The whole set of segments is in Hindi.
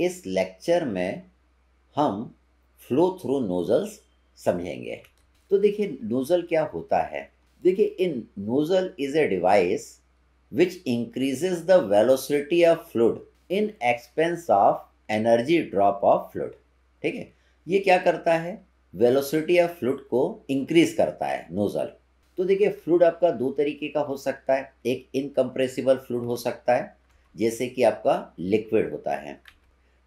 इस लेक्चर में हम फ्लो थ्रू नोज़ल्स समझेंगे तो देखिए नोज़ल क्या होता है देखिए in nozzle is a device which increases the velocity of fluid in expense of energy drop of fluid ठीक है ये क्या करता है वेलोसिटी ऑफ फ्लूड को इंक्रीज करता है नोजल तो देखिए फ्लूड आपका दो तरीके का हो सकता है एक इनकम्प्रेसिबल फ्लूड हो सकता है जैसे कि आपका लिक्विड होता है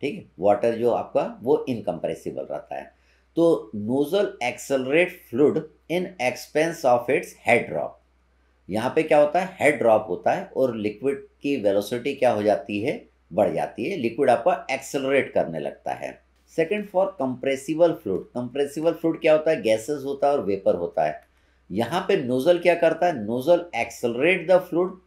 ठीक है वाटर जो आपका वो इनकम्प्रेसिबल रहता है तो nozzle accelerate fluid in expense of its head drop यहाँ पे क्या होता है हेड ड्रॉप होता है और लिक्विड की वेलोसिटी क्या हो जाती है बढ़ जाती है लिक्विड आपका एक्सलरेट करने लगता है second for compressible fluid compressible fluid क्या होता है गैसेस होता है और वेपर होता है यहाँ पे नोजल क्या करता है nozzle accelerate the fluid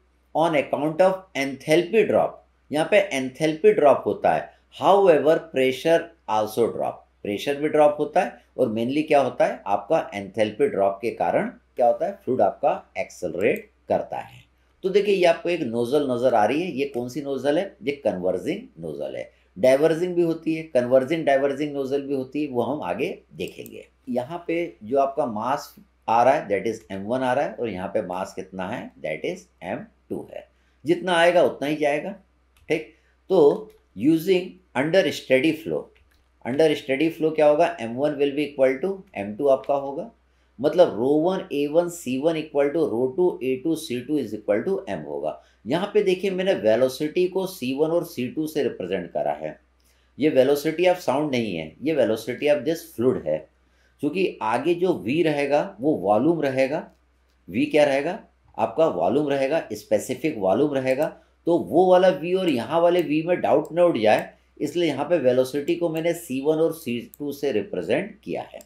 on account of enthalpy drop यहाँ पे एंथेल्पी ड्रॉप होता है however pressure also drop pressure भी ड्रॉप होता है और मेनली क्या होता है आपका एंथेल्पी ड्रॉप के कारण क्या होता है फ्लूड आपका एक्सलरेट करता है तो देखिए ये आपको एक नोजल नज़र आ रही है ये कौन सी नोजल है ये कन्वर्जिंग नोजल है डाइवर्जिंग भी होती है कन्वर्जिंग डाइवर्जिंग नोजल भी होती है वो हम आगे देखेंगे यहाँ पे जो आपका मास आ रहा है दैट इज एम वन आ रहा है और यहाँ पे मास कितना है दैट इज एम टू है जितना आएगा उतना ही जाएगा ठीक तो using under steady flow under steady flow क्या होगा M one will be equal to M two आपका होगा मतलब rho one A one C one equal to rho two A two C two is equal to M होगा यहाँ पे देखिए मैंने वेलोसिटी को सी वन और सी टू से रिप्रेजेंट करा है ये वेलोसिटी ऑफ साउंड नहीं है ये वेलोसिटी ऑफ दिस फ्लूड है क्योंकि आगे जो वी रहेगा वो वॉल्यूम रहेगा वी क्या रहेगा आपका वॉल्यूम रहेगा स्पेसिफिक वॉल्यूम रहेगा तो वो वाला वी और यहाँ वाले वी में डाउट न उठ जाए इसलिए यहाँ पे वेलोसिटी को मैंने सी वन और सी टू से रिप्रेजेंट किया है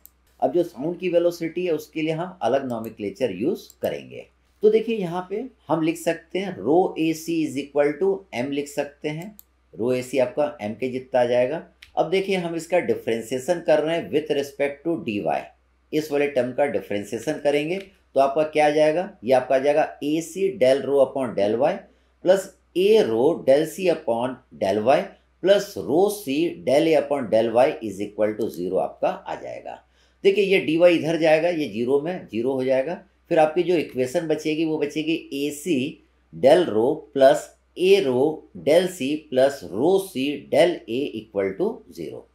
अब जो साउंड की वेलोसिटी है उसके लिए हम अलग नॉमिक्लेचर यूज़ करेंगे तो देखिए यहाँ पे हम लिख सकते हैं rho A C is equal to M लिख सकते हैं रो ए सी आपका एम के जितना आ जाएगा अब देखिए हम इसका डिफ्रेंसिएशन कर रहे हैं with respect to D Y इस वाले टर्म का डिफ्रेंसिएशन करेंगे तो आपका क्या आ जाएगा ये आपका आ जाएगा A C del rho upon del Y plus a rho del c upon del y plus rho C del A upon del Y is equal to zero आपका आ जाएगा देखिए ये डी वाई इधर जाएगा ये जीरो में जीरो हो जाएगा फिर आपकी जो इक्वेशन बचेगी वो बचेगी A C del rho plus A rho del C plus rho C del A equal to zero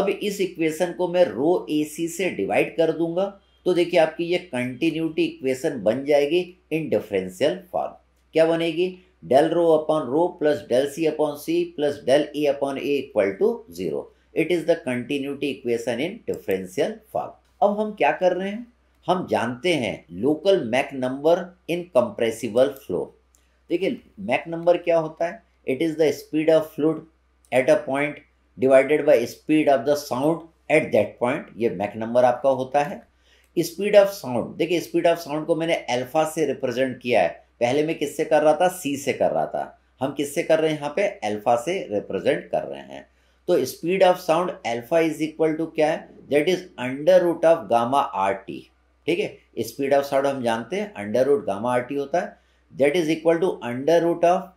अब इस इक्वेशन को मैं रो ए सी से डिवाइड कर दूंगा तो देखिए आपकी ये कंटिन्यूटी इक्वेशन बन जाएगी इन डिफरेंशियल फॉर्म क्या बनेगी del rho upon rho plus del C upon C plus del A upon A equal to zero it is the continuity equation in differential form. अब हम क्या कर रहे हैं हम जानते हैं local Mach number in compressible flow देखिए मैक नंबर क्या होता है it is the speed of fluid at a point divided by speed of the sound at that point ये मैक नंबर आपका होता है स्पीड ऑफ साउंड देखिए स्पीड ऑफ साउंड को मैंने अल्फा से रिप्रेजेंट किया है पहले मैं किससे कर रहा था सी से कर रहा था हम किससे कर रहे हैं यहाँ पे अल्फा से रिप्रेजेंट कर रहे हैं तो speed of sound alpha is equal to क्या है that is under root of gamma R T ठीक है स्पीड ऑफ साउंड हम जानते हैं under root gamma R T होता है that is equal to under root of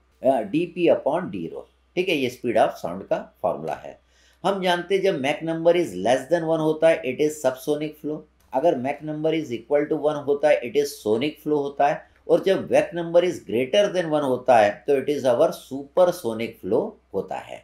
D P upon D rho ठीक है ये स्पीड ऑफ साउंड का फॉर्मूला है हम जानते हैं जब Mach number is less than one होता है इट इज सबसोनिक फ्लो अगर Mach number is equal to one होता है इट इज सोनिक फ्लो होता है और जब वैक number is greater than one होता है तो it is our supersonic flow होता है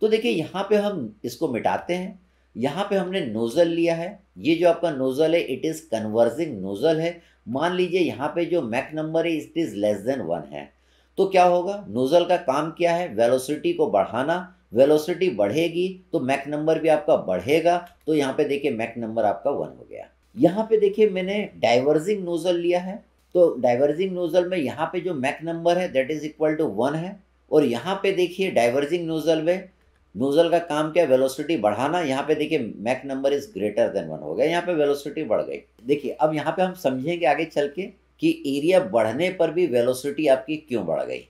तो देखिए यहाँ पे हम इसको मिटाते हैं यहाँ पे हमने नोज़ल लिया है ये जो आपका नोज़ल है इट इज़ कन्वर्जिंग नोज़ल है मान लीजिए यहाँ पे जो मैक नंबर है it is less than one है तो क्या होगा नोज़ल का काम क्या है वेलोसिटी को बढ़ाना वेलोसिटी बढ़ेगी तो मैक नंबर भी आपका बढ़ेगा तो यहाँ पे देखिए मैक नंबर आपका वन हो गया यहाँ पे देखिए मैंने डाइवर्जिंग नोज़ल लिया है तो डाइवर्जिंग नोजल में यहाँ पे जो मैक नंबर है that is equal to one है और यहाँ पे देखिए डाइवर्जिंग नोजल में नोजल का काम क्या वेलोसिटी बढ़ाना यहाँ पे देखिए Mach number is greater than one हो गया यहाँ पे वेलोसिटी बढ़ गई देखिए अब यहाँ पे हम समझेंगे आगे चल के कि एरिया बढ़ने पर भी वेलोसिटी आपकी क्यों बढ़ गई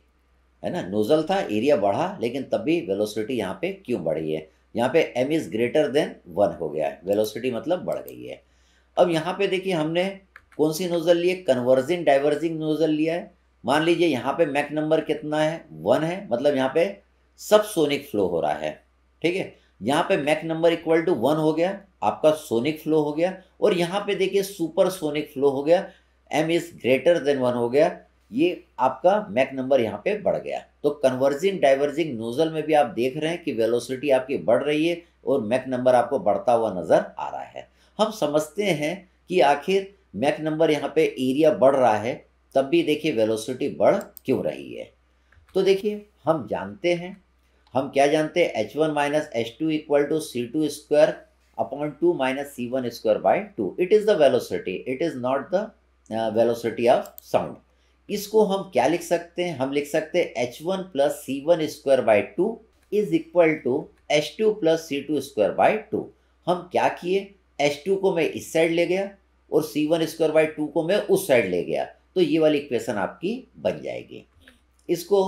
है ना नोजल था एरिया बढ़ा लेकिन तब भी वेलोसिटी यहाँ पे क्यों बढ़ी है यहाँ पे M is greater than one हो गया है वेलोसिटी मतलब बढ़ गई है अब यहाँ पे देखिए हमने कौन सी नोज़ल लिए कन्वर्जिंग डाइवर्जिंग नोज़ल लिया है मान लीजिए यहाँ पे मैक नंबर कितना है वन है मतलब यहाँ पे सब सोनिक फ्लो हो रहा है ठीक है यहाँ पे Mach number equal to one हो गया आपका सोनिक फ्लो हो गया और यहाँ पे देखिए सुपर सोनिक फ्लो हो गया M is greater than one हो गया ये आपका मैक नंबर यहाँ पे बढ़ गया तो कन्वर्जिंग डाइवर्जिंग नोजल में भी आप देख रहे हैं कि वेलोसिटी आपकी बढ़ रही है और मैक नंबर आपको बढ़ता हुआ नज़र आ रहा है हम समझते हैं कि आखिर मैक नंबर यहाँ पे एरिया बढ़ रहा है तब भी देखिए वेलोसिटी बढ़ क्यों रही है तो देखिए हम जानते हैं हम क्या जानते हैं H one minus H two equal to C two square upon two minus C one square by two it is the velocity it is not the velocity of sound इसको हम क्या लिख सकते हैं हम लिख सकते हैं H one plus C one square by two is equal to H two plus C two square by two हम क्या किए एच टू को मैं इस साइड ले गया और C one square by two को मैं उस साइड ले गया तो ये वाली इक्वेशन आपकी बन जाएगी इसको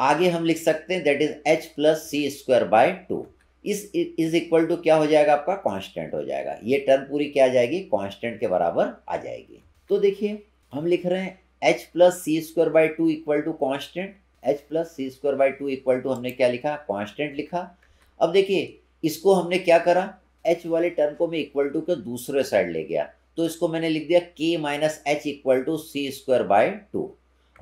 आगे हम लिख सकते हैं that is H plus C square by two इस इज इक्वल टू क्या हो जाएगा आपका कांस्टेंट हो जाएगा ये टर्म पूरी क्या आ जाएगी कांस्टेंट के बराबर आ जाएगी तो देखिए हम लिख रहे हैं H plus C square by two equal to constant H plus C square by two equal to हमने क्या लिखा कॉन्स्टेंट लिखा अब देखिए इसको हमने क्या करा एच वाले टर्म को मैं इक्वल टू के दूसरे साइड ले गया तो इसको मैंने लिख दिया के minus H equal to C square by two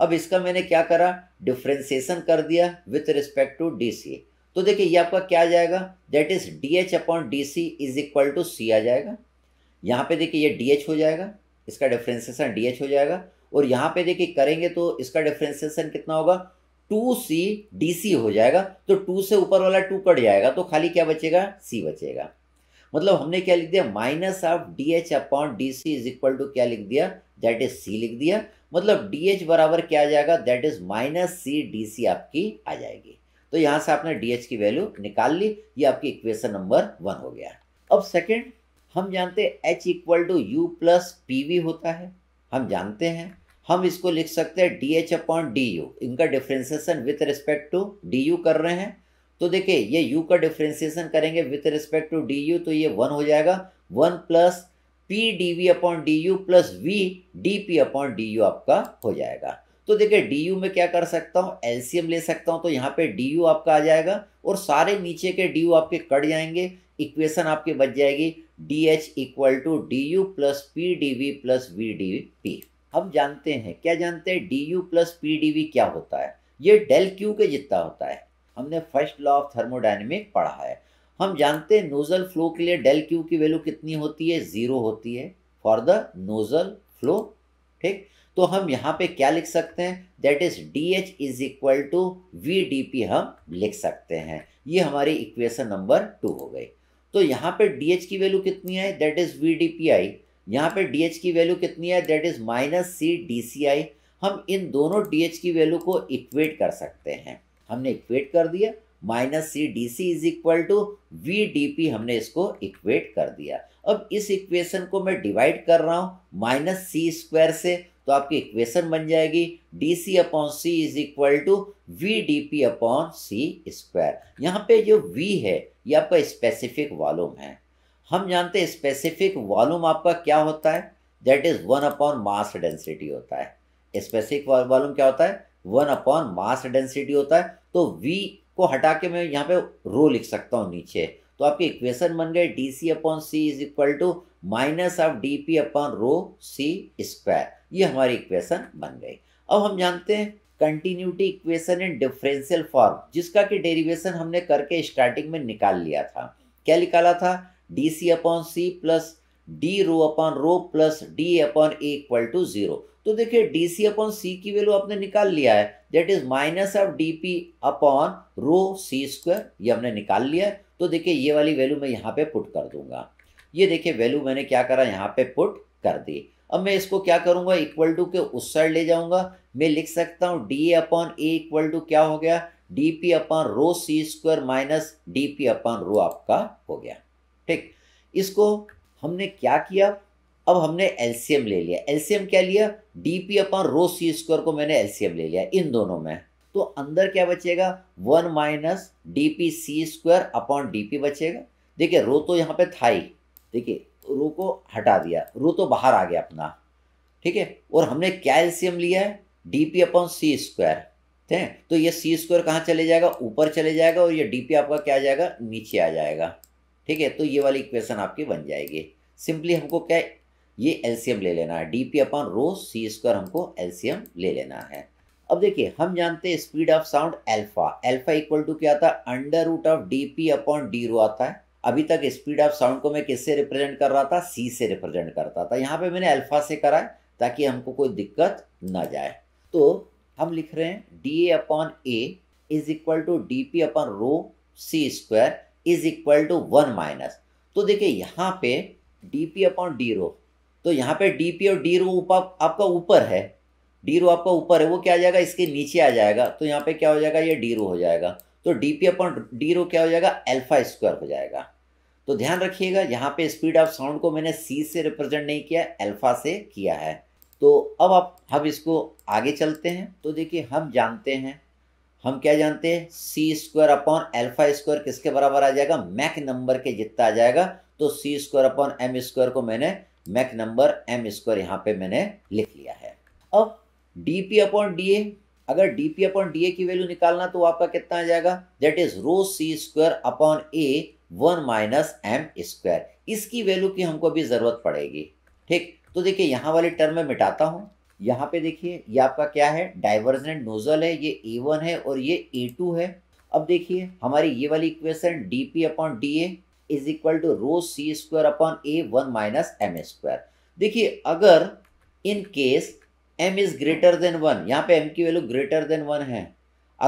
अब इसका मैंने क्या करा डिफ्रेंसिएशन कर दिया with respect to D C तो देखिए ये आपका क्या आ जाएगा that is D H upon D C is equal to C आ जाएगा यहाँ पे देखिए ये डी एच हो जाएगा इसका डिफ्रेंसिएशन डी एच हो जाएगा और यहाँ पे देखिए करेंगे तो इसका डिफ्रेंसिएशन कितना होगा टू सी डी सी हो जाएगा तो टू से ऊपर वाला टू कट जाएगा तो खाली क्या बचेगा सी बचेगा मतलब हमने क्या लिख दिया minus of D H upon D C is equal to क्या लिख दिया दैट इज सी लिख दिया मतलब डी एच बराबर क्या आ जाएगा that is minus C D C आपकी आ जाएगी तो यहां से आपने डी एच की वैल्यू निकाल ली ये आपकी इक्वेशन नंबर वन हो गया अब सेकेंड हम जानते हैं H equal to U plus P V होता है हम जानते हैं हम इसको लिख सकते हैं D H upon D U इनका differentiation with respect to D U कर रहे हैं तो देखिए ये u का डिफ्रेंसिएशन करेंगे with respect to D U तो ये वन हो जाएगा one plus P D V upon D U plus V D P upon D U आपका हो जाएगा तो देखिए डी यू में क्या कर सकता हूँ एलसीएम ले सकता हूँ तो यहाँ पे डी यू आपका आ जाएगा और सारे नीचे के डी यू आपके कट जाएंगे इक्वेशन आपकी बच जाएगी D H equal to D U plus P D V plus V D P हम जानते हैं क्या जानते हैं D U plus P D V क्या होता है ये डेल क्यू के जितना होता है हमने फर्स्ट लॉ ऑफ थर्मोडाइनमिक पढ़ा है हम जानते हैं नोज़ल फ्लो के लिए डेल क्यू की वैल्यू कितनी होती है ज़ीरो होती है फॉर द नोज़ल फ्लो ठीक तो हम यहाँ पे क्या लिख सकते हैं that is D H is equal to V D P हम लिख सकते हैं ये हमारी इक्वेशन नंबर टू हो गई तो यहाँ पे डी एच की वैल्यू कितनी है that is V D P आई यहाँ पे डी एच की वैल्यू कितनी है that is minus C D C आई हम इन दोनों डी एच की वैल्यू को इक्वेट कर सकते हैं हमने इक्वेट कर दिया minus C D C is equal to V D P हमने इसको इक्वेट कर दिया अब इस इक्वेशन को मैं डिवाइड कर रहा हूँ माइनस सी स्क्वायर से तो आपकी इक्वेशन बन जाएगी D C upon C is equal to V D P upon C square यहाँ पे जो वी है ये आपका स्पेसिफिक वॉल्यूम है हम जानते हैं स्पेसिफिक वॉल्यूम आपका क्या होता है that is one upon mass density होता है स्पेसिफिक वॉल्यूम क्या होता है वन अपॉन मास डेंसिटी होता है तो वी को हटा के मैं यहाँ पे रो लिख सकता हूँ नीचे तो आपके इक्वेशन बन गए D C upon C is equal to minus of D P upon rho C square ये हमारी इक्वेशन बन गई अब हम जानते हैं continuity equation in differential form जिसका कि डेरिवेशन हमने करके स्टार्टिंग में निकाल लिया था क्या निकाला था D C upon C plus D rho upon rho plus D upon A equal to zero तो देखिए डी सी अपॉन सी की वैल्यू आपने निकाल लिया है that is minus of D P upon rho C square ये हमने निकाल लिया है तो देखिए ये वाली वैल्यू मैं यहाँ पे पुट कर दूंगा ये देखिए वैल्यू मैंने क्या करा यहाँ पे पुट कर दी अब मैं इसको क्या करूँगा इक्वल टू के उस साइड ले जाऊँगा मैं लिख सकता हूँ D A upon A equal to क्या हो गया D P upon rho C square minus D P upon rho आपका हो गया ठीक इसको हमने क्या किया अब हमने एलसीएम ले लिया एलसीएम क्या लिया D P upon rho C square को मैंने एलसीएम ले लिया इन दोनों में तो अंदर क्या बचेगा one minus D P C square upon D P बचेगा देखिए रो तो यहाँ पे था ही देखिए रो को हटा दिया रो तो बाहर आ गया अपना ठीक है और हमने क्या एलसीएम लिया है D P upon C square ठीक है तो ये सी स्क्वायर कहाँ चले जाएगा ऊपर चले जाएगा और ये डी पी आपका क्या आ जाएगा नीचे आ जाएगा ठीक है तो ये वाली इक्वेशन आपकी बन जाएगी सिंपली हमको क्या ये एलसीएम ले लेना है D P upon rho C square हमको एलसीएम ले लेना है अब देखिए हम जानते हैं speed of sound alpha alpha equal to क्या आता है under root of D P upon D rho आता है अभी तक स्पीड ऑफ साउंड को मैं किससे रिप्रेजेंट कर रहा था सी से रिप्रेजेंट करता था यहाँ पे मैंने अल्फा से करा है ताकि हमको कोई दिक्कत ना जाए तो हम लिख रहे हैं D A upon A is equal to D P upon rho C square is equal to one minus तो देखिए यहाँ पे D P upon D rho तो यहाँ पे डी पी और डी रो ऊपर आपका ऊपर है डी रो आपका ऊपर है वो क्या आ जाएगा इसके नीचे आ जाएगा तो यहाँ पे क्या हो जाएगा ये डी रो हो जाएगा तो D P upon D rho क्या हो जाएगा एल्फा स्क्वायर हो जाएगा तो ध्यान रखिएगा यहाँ पे स्पीड ऑफ साउंड को मैंने सी से रिप्रेजेंट नहीं किया एल्फा से किया है तो अब आप हम इसको आगे चलते हैं तो देखिए हम जानते हैं हम क्या जानते हैं C square upon alpha square किसके बराबर आ जाएगा मैक नंबर के जितना आ जाएगा तो C square upon M square को मैंने मैक नंबर एम स्क्वायर यहाँ पे मैंने लिख लिया है अब D P upon D A अगर D P upon D A की वैल्यू निकालना तो आपका कितना आ जाएगा that is rho C square upon A one minus M square इसकी वैल्यू की हमको अभी ज़रूरत पड़ेगी ठीक तो देखिए यहाँ वाले टर्म में मिटाता हूँ यहाँ पे देखिए ये आपका क्या है डाइवर्जेंट नोजल है ये ए वन है और ये ए टू है अब देखिए हमारी ये वाली equation D P upon D A is equal to rho C square upon A one minus M square देखिए अगर in case M is greater than one यहाँ पे एम की वैल्यू ग्रेटर देन वन है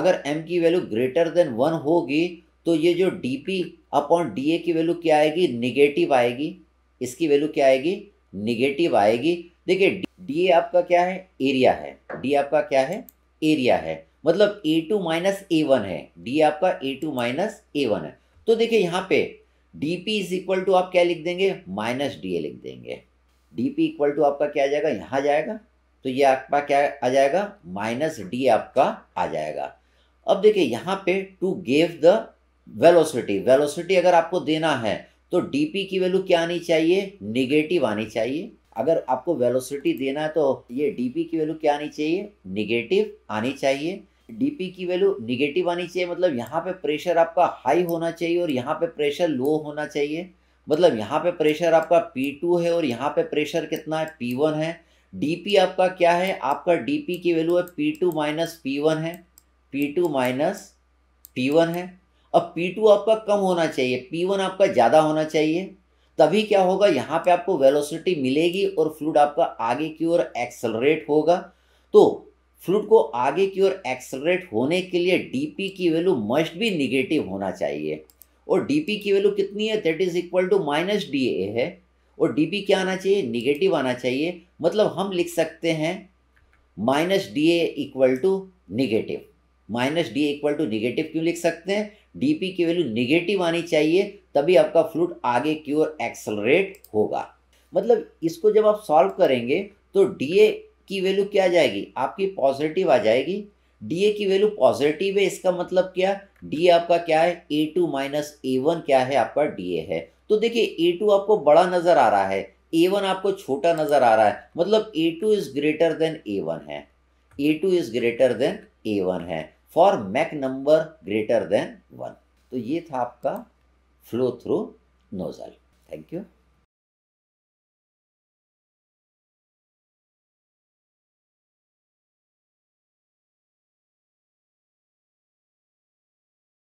अगर एम की वैल्यू ग्रेटर देन वन होगी तो ये जो D P upon D A की वैल्यू क्या आएगी निगेटिव आएगी इसकी वैल्यू क्या आएगी निगेटिव आएगी देखिए डी ए आपका क्या है एरिया है डी आपका क्या है एरिया है मतलब A two minus A one है डी आपका A two minus A one है तो देखिए यहाँ पे D P is equal to आप क्या लिख देंगे माइनस डी ए लिख देंगे डीपी इक्वल टू आपका क्या आ जाएगा यहाँ जाएगा तो ये आपका क्या आ जाएगा माइनस डी आपका आ जाएगा अब देखिए यहाँ पे to gave the velocity velocity अगर आपको देना है तो डीपी की वैल्यू क्या आनी चाहिए निगेटिव आनी चाहिए अगर आपको वेलोसिटी देना है तो ये डीपी की वैल्यू क्या आनी चाहिए निगेटिव आनी चाहिए डीपी की वैल्यू निगेटिव आनी चाहिए मतलब यहाँ पे प्रेशर आपका हाई होना चाहिए और यहाँ पे प्रेशर लो होना चाहिए मतलब यहाँ पे प्रेशर आपका पी टू है और यहाँ पे प्रेशर कितना है पी वन है डीपी आपका क्या है आपका डीपी की वैल्यू है P two minus P one है P two minus P one है अब पी टू आपका कम होना चाहिए पी वन आपका ज़्यादा होना चाहिए तभी क्या होगा यहाँ पे आपको वेलोसिटी मिलेगी और फ्लूड आपका आगे की ओर एक्सलरेट होगा तो फ्लूड को आगे की ओर एक्सलरेट होने के लिए डीपी की वैल्यू मस्ट भी निगेटिव होना चाहिए और डीपी की वैल्यू कितनी है that is equal to minus D A है और डीपी क्या आना चाहिए निगेटिव आना चाहिए मतलब हम लिख सकते हैं minus D A equal to negative minus D equal to negative क्यों लिख सकते हैं डीपी की वैल्यू निगेटिव आनी चाहिए तभी आपका फ्लूड आगे की ओर एक्सलरेट होगा मतलब इसको जब आप सॉल्व करेंगे तो डी ए की वैल्यू क्या जाएगी आपकी पॉजिटिव आ जाएगी डी ए की वैल्यू पॉजिटिव है इसका मतलब क्या डी आपका क्या है A two minus A one क्या है आपका डी ए है तो देखिए ए टू आपको बड़ा नज़र आ रहा है ए वन आपको छोटा नज़र आ रहा है मतलब A two is greater than A one है A two is greater than A one है for Mach number greater than one तो ये था आपका flow through nozzle thank you